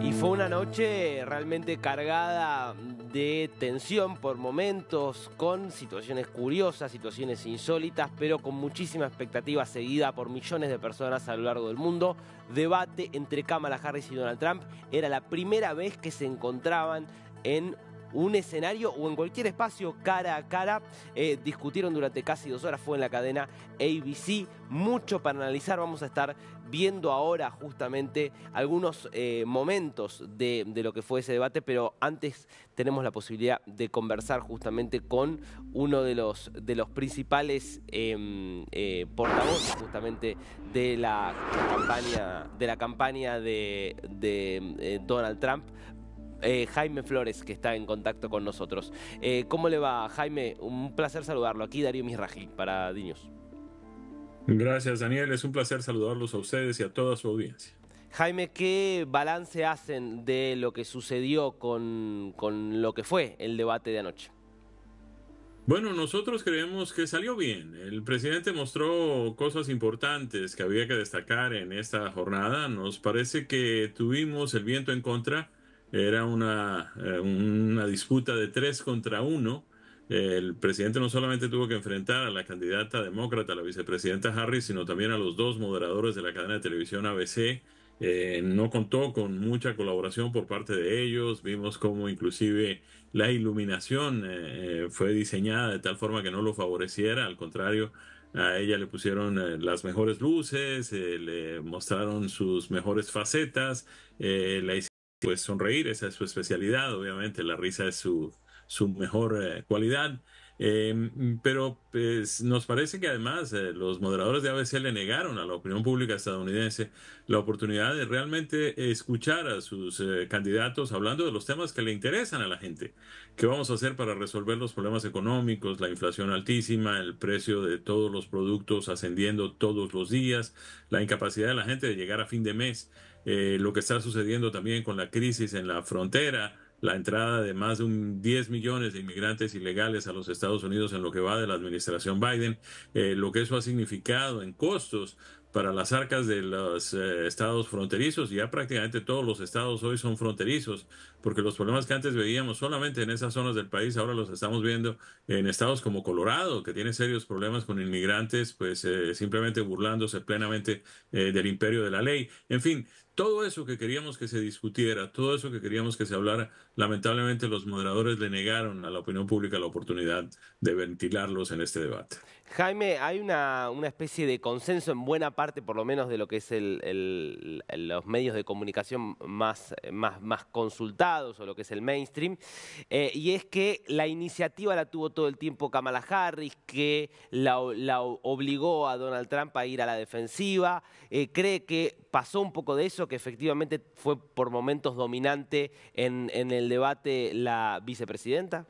Y fue una noche realmente cargada de tensión por momentos, con situaciones curiosas, situaciones insólitas, pero con muchísima expectativa seguida por millones de personas a lo largo del mundo. Debate entre Kamala Harris y Donald Trump. Era la primera vez que se encontraban en un escenario o en cualquier espacio cara a cara. Eh, discutieron durante casi dos horas, fue en la cadena ABC. Mucho para analizar, vamos a estar viendo ahora justamente algunos eh, momentos de, lo que fue ese debate, pero antes tenemos la posibilidad de conversar justamente con uno de los, de los principales em, eh, portavoces justamente de la campaña de, la campaña de eh, Donald Trump. Jaime Flores, que está en contacto con nosotros. ¿Cómo le va, Jaime? Un placer saludarlo. Aquí Darío Misraji para Diños. Gracias, Daniel. Es un placer saludarlos a ustedes y a toda su audiencia. Jaime, ¿qué balance hacen de lo que sucedió con, con lo que fue el debate de anoche? Bueno, nosotros creemos que salió bien. El presidente mostró cosas importantes que había que destacar en esta jornada. Nos parece que tuvimos el viento en contra. Era una, eh, una disputa de tres contra uno el presidente no solamente tuvo que enfrentar a la candidata demócrata, la vicepresidenta Harris, sino también a los dos moderadores de la cadena de televisión ABC. Eh, no contó con mucha colaboración por parte de ellos. Vimos cómo inclusive la iluminación eh, eh, fue diseñada de tal forma que no lo favoreciera. Al contrario, a ella le pusieron las mejores luces, le mostraron sus mejores facetas, la hicieron pues, sonreír, esa es su especialidad, obviamente la risa es su, su mejor eh, cualidad. Em, pero pues, nos parece que además eh, los moderadores de ABC le negaron a la opinión pública estadounidense la oportunidad de realmente escuchar a sus eh, candidatos hablando de los temas que le interesan a la gente. ¿Qué vamos a hacer para resolver los problemas económicos, la inflación altísima, el precio de todos los productos ascendiendo todos los días, la incapacidad de la gente de llegar a fin de mes, lo que está sucediendo también con la crisis en la frontera? la entrada de más de un 10 millones de inmigrantes ilegales a los Estados Unidos en lo que va de la administración Biden, eh, lo que eso ha significado en costos para las arcas de los eh, estados fronterizos. Ya prácticamente todos los estados hoy son fronterizos, porque los problemas que antes veíamos solamente en esas zonas del país, ahora los estamos viendo en estados como Colorado, que tiene serios problemas con inmigrantes, pues eh, simplemente burlándose plenamente del imperio de la ley. En fin, todo eso que queríamos que se discutiera, todo eso que queríamos que se hablara, lamentablemente los moderadores le negaron a la opinión pública la oportunidad de ventilarlos en este debate. Jaime, hay una, especie de consenso en buena parte, por lo menos de lo que es el, los medios de comunicación más, más, más, consultados o lo que es el mainstream, eh, y es que la iniciativa la tuvo todo el tiempo Kamala Harris, que la, obligó a Donald Trump a ir a la defensiva, eh, cree que pasó un poco de eso que efectivamente fue por momentos dominante en, el debate la vicepresidenta?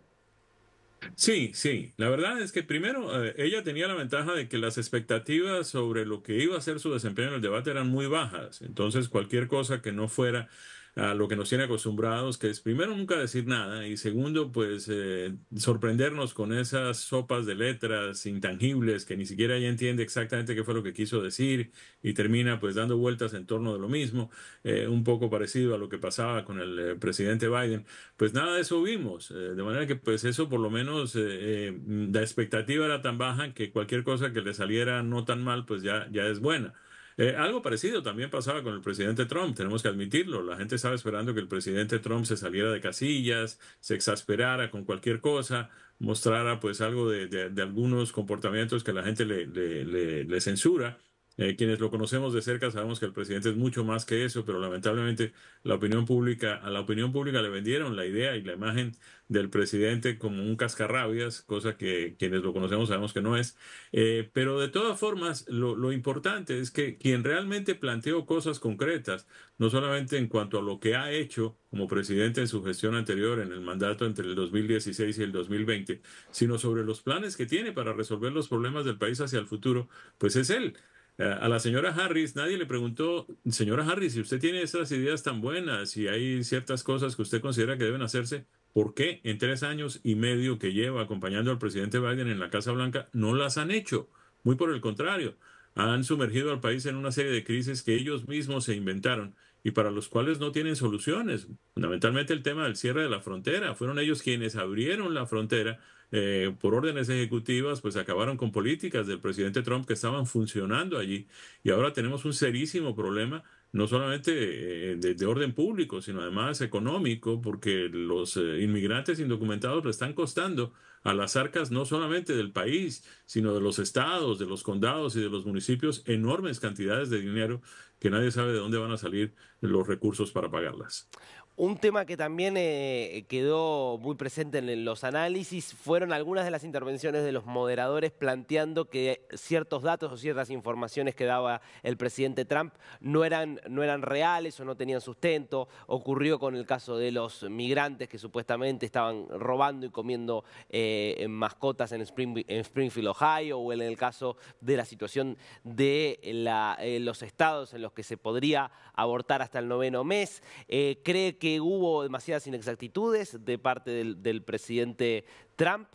Sí, sí. La verdad es que primero eh, ella tenía la ventaja de que las expectativas sobre lo que iba a ser su desempeño en el debate eran muy bajas. Entonces cualquier cosa que no fuera a lo que nos tiene acostumbrados, que es primero nunca decir nada y segundo, pues eh, sorprendernos con esas sopas de letras intangibles que ni siquiera ella entiende exactamente qué fue lo que quiso decir y termina pues dando vueltas en torno de lo mismo, eh, un poco parecido a lo que pasaba con el eh, presidente Biden. Pues nada de eso vimos, de manera que pues eso por lo menos la expectativa era tan baja que cualquier cosa que le saliera no tan mal pues ya, ya es buena. Eh, algo parecido también pasaba con el presidente Trump, tenemos que admitirlo. La gente estaba esperando que el presidente Trump se saliera de casillas, se exasperara con cualquier cosa, mostrara pues algo de, algunos comportamientos que la gente le censura. Eh, quienes lo conocemos de cerca sabemos que el presidente es mucho más que eso, pero lamentablemente la opinión pública, a la opinión pública le vendieron la idea y la imagen del presidente como un cascarrabias, cosa que quienes lo conocemos sabemos que no es. Eh, pero de todas formas, lo, lo importante es que quien realmente planteó cosas concretas, no solamente en cuanto a lo que ha hecho como presidente en su gestión anterior, en el mandato entre el 2016 y el 2020, sino sobre los planes que tiene para resolver los problemas del país hacia el futuro, pues es él. Eh, a la señora Harris, nadie le preguntó, señora Harris, si usted tiene esas ideas tan buenas y hay ciertas cosas que usted considera que deben hacerse, ¿por qué en tres años y medio que lleva acompañando al presidente Biden en la Casa Blanca no las han hecho? Muy por el contrario, han sumergido al país en una serie de crisis que ellos mismos se inventaron y para los cuales no tienen soluciones. Fundamentalmente el tema del cierre de la frontera. Fueron ellos quienes abrieron la frontera eh, por órdenes ejecutivas, pues acabaron con políticas del presidente Trump que estaban funcionando allí. Y ahora tenemos un serísimo problema, no solamente eh, de, orden público, sino además económico, porque los eh, inmigrantes indocumentados le están costando a las arcas no solamente del país, sino de los estados, de los condados y de los municipios enormes cantidades de dinero que nadie sabe de dónde van a salir los recursos para pagarlas. Un tema que también eh, quedó muy presente en los análisis fueron algunas de las intervenciones de los moderadores planteando que ciertos datos o ciertas informaciones que daba el presidente Trump no eran, no eran reales o no tenían sustento. Ocurrió con el caso de los migrantes que supuestamente estaban robando y comiendo eh, mascotas en, en, Springfield, Ohio, o en el caso de la situación de eh, los estados en los que se podría abortar hasta el noveno mes. cree que hubo demasiadas inexactitudes de parte del, presidente Trump?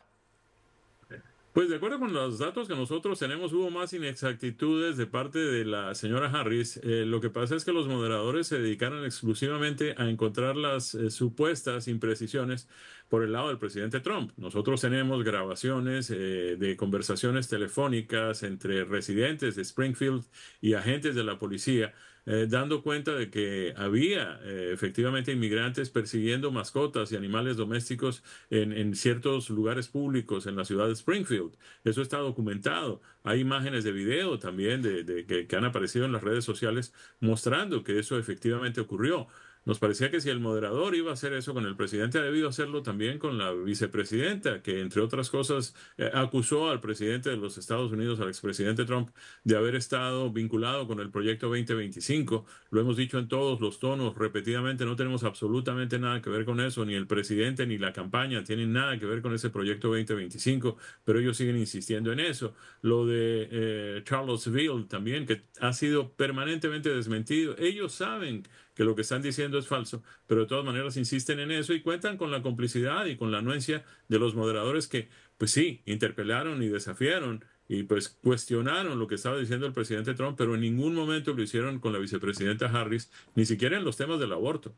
Pues de acuerdo con los datos que nosotros tenemos, hubo más inexactitudes de parte de la señora Harris. Eh, lo que pasa es que los moderadores se dedicaron exclusivamente a encontrar las eh, supuestas imprecisiones por el lado del presidente Trump. Nosotros tenemos grabaciones eh, de conversaciones telefónicas entre residentes de Springfield y agentes de la policía eh, dando cuenta de que había eh, efectivamente inmigrantes persiguiendo mascotas y animales domésticos en, ciertos lugares públicos en la ciudad de Springfield. Eso está documentado. Hay imágenes de video también que han aparecido en las redes sociales mostrando que eso efectivamente ocurrió. Nos parecía que si el moderador iba a hacer eso con el presidente, ha debido hacerlo también con la vicepresidenta, que entre otras cosas eh, acusó al presidente de los Estados Unidos, al expresidente Trump, de haber estado vinculado con el proyecto 2025. Lo hemos dicho en todos los tonos repetidamente, no tenemos absolutamente nada que ver con eso, ni el presidente ni la campaña tienen nada que ver con ese proyecto 2025, pero ellos siguen insistiendo en eso. Lo de eh, Charlottesville también, que ha sido permanentemente desmentido. Ellos saben que lo que están diciendo es falso, pero de todas maneras insisten en eso y cuentan con la complicidad y con la anuencia de los moderadores que, pues sí, interpelaron y desafiaron y pues cuestionaron lo que estaba diciendo el presidente Trump, pero en ningún momento lo hicieron con la vicepresidenta Harris, ni siquiera en los temas del aborto.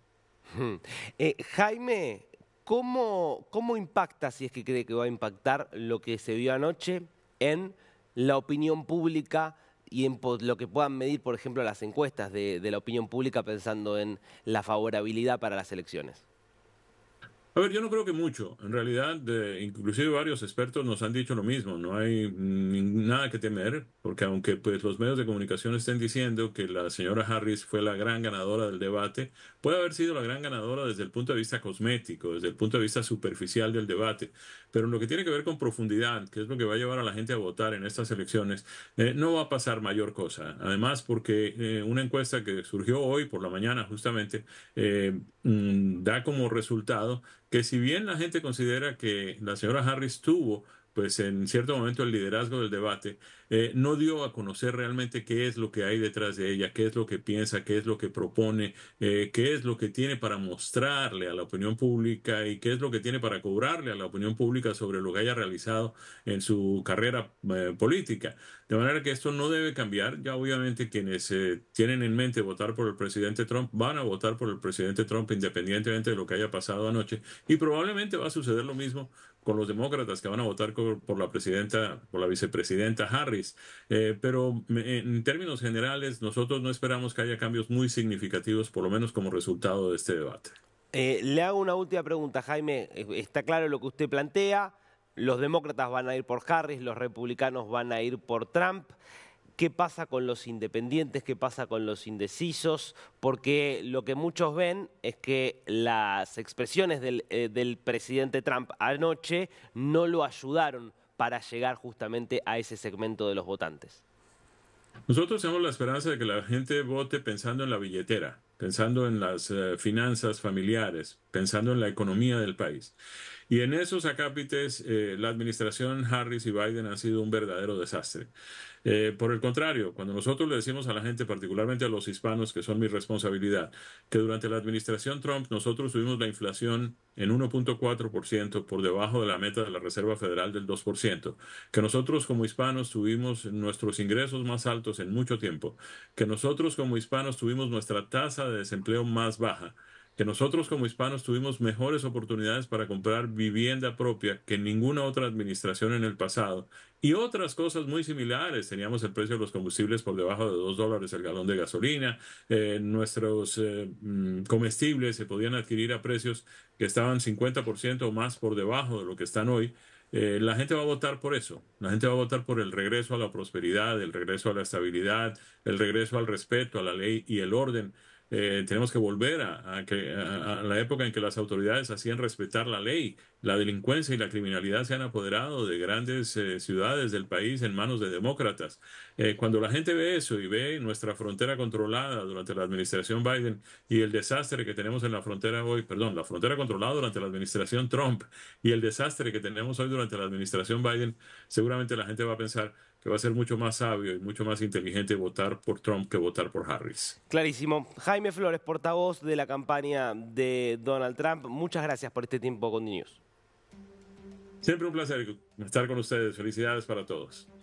Hmm. Eh, Jaime, ¿cómo, ¿cómo impacta, si es que cree que va a impactar lo que se vio anoche en la opinión pública? y en lo que puedan medir, por ejemplo, las encuestas de, de la opinión pública pensando en la favorabilidad para las elecciones? A ver, yo no creo que mucho. En realidad, inclusive varios expertos nos han dicho lo mismo. No hay nada que temer, porque aunque pues, los medios de comunicación estén diciendo que la señora Harris fue la gran ganadora del debate, puede haber sido la gran ganadora desde el punto de vista cosmético, desde el punto de vista superficial del debate. Pero en lo que tiene que ver con profundidad, que es lo que va a llevar a la gente a votar en estas elecciones, eh, no va a pasar mayor cosa. Además, porque eh, una encuesta que surgió hoy por la mañana justamente eh, mm, da como resultado que si bien la gente considera que la señora Harris tuvo pues en cierto momento el liderazgo del debate, eh, no dio a conocer realmente qué es lo que hay detrás de ella, qué es lo que piensa, qué es lo que propone, eh, qué es lo que tiene para mostrarle a la opinión pública y qué es lo que tiene para cobrarle a la opinión pública sobre lo que haya realizado en su carrera eh, política. De manera que esto no debe cambiar. Ya obviamente quienes tienen en mente votar por el presidente Trump van a votar por el presidente Trump independientemente de lo que haya pasado anoche y probablemente va a suceder lo mismo con los demócratas que van a votar por la presidenta, por la vicepresidenta Harris. Eh, pero en términos generales, nosotros no esperamos que haya cambios muy significativos, por lo menos como resultado de este debate. Eh, le hago una última pregunta, Jaime. Eh, está claro lo que usted plantea. Los demócratas van a ir por Harris, los republicanos van a ir por Trump qué pasa con los independientes, qué pasa con los indecisos, porque lo que muchos ven es que las expresiones eh, del, presidente Trump anoche no lo ayudaron para llegar justamente a ese segmento de los votantes. Nosotros tenemos la esperanza de que la gente vote pensando en la billetera, pensando en las eh, finanzas familiares, pensando en la economía del país. Y en esos acápites, eh, la administración Harris y Biden han sido un verdadero desastre. Eh, por el contrario, cuando nosotros le decimos a la gente, particularmente a los hispanos, que son mi responsabilidad, que durante la administración Trump nosotros tuvimos la inflación en 1.4% por debajo de la meta de la Reserva Federal del 2%, que nosotros como hispanos tuvimos nuestros ingresos más altos en mucho tiempo, que nosotros como hispanos tuvimos nuestra tasa de desempleo más baja, que nosotros como hispanos tuvimos mejores oportunidades para comprar vivienda propia que ninguna otra administración en el pasado y otras cosas muy similares. Teníamos el precio de los combustibles por debajo de dos dólares el galón de gasolina, eh, nuestros eh, mm, comestibles se podían adquirir a precios que estaban 50% o más por debajo de lo que están hoy. Eh, la gente va a votar por eso. La gente va a votar por el regreso a la prosperidad, el regreso a la estabilidad, el regreso al respeto, a la ley y el orden. Eh, tenemos que volver a, que, a, la época en que las autoridades hacían respetar la ley. La delincuencia y la criminalidad se han apoderado de grandes eh, ciudades del país en manos de demócratas. Eh, cuando la gente ve eso y ve nuestra frontera controlada durante la administración Biden y el desastre que tenemos en la frontera hoy, perdón, la frontera controlada durante la administración Trump y el desastre que tenemos hoy durante la administración Biden, seguramente la gente va a pensar, que va a ser mucho más sabio y mucho más inteligente votar por Trump que votar por Harris. Clarísimo. Jaime Flores, portavoz de la campaña de Donald Trump, muchas gracias por este tiempo con News. Siempre un placer estar con ustedes. Felicidades para todos.